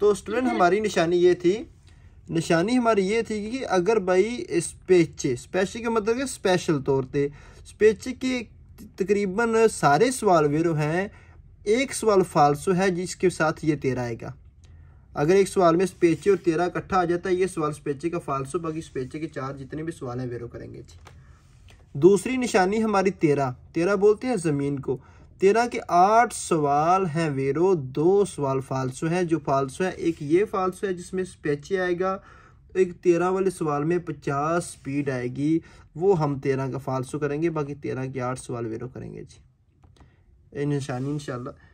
तो स्टूडेंट हमारी निशानी ये थी निशानी हमारी ये थी कि अगर भाई स्पेचे स्पेशल का मतलब के स्पेशल तौर पे स्पेचे के तकरीबन सारे सवाल वेरो हैं एक सवाल फालसो है जिसके साथ ये तेरा आएगा अगर एक सवाल में स्पेचे और तेरह इकट्ठा आ जाता है ये सवाल स्पेचे का फालसो बाकी स्पेचे के चार जितने भी सवाल हैं वेरो करेंगे जी दूसरी निशानी हमारी तेरह तेरह बोलते हैं ज़मीन को तेरह के आठ सवाल हैं वेरो दो सवाल फालसू हैं जो फालसू हैं एक ये फालसू है जिसमें स्पेचे आएगा एक तेरह वाले सवाल में पचास स्पीड आएगी वो हम तेरह का फालसू करेंगे बाकी तेरह के आठ सवाल वेरो करेंगे जी निशानी इंशाल्लाह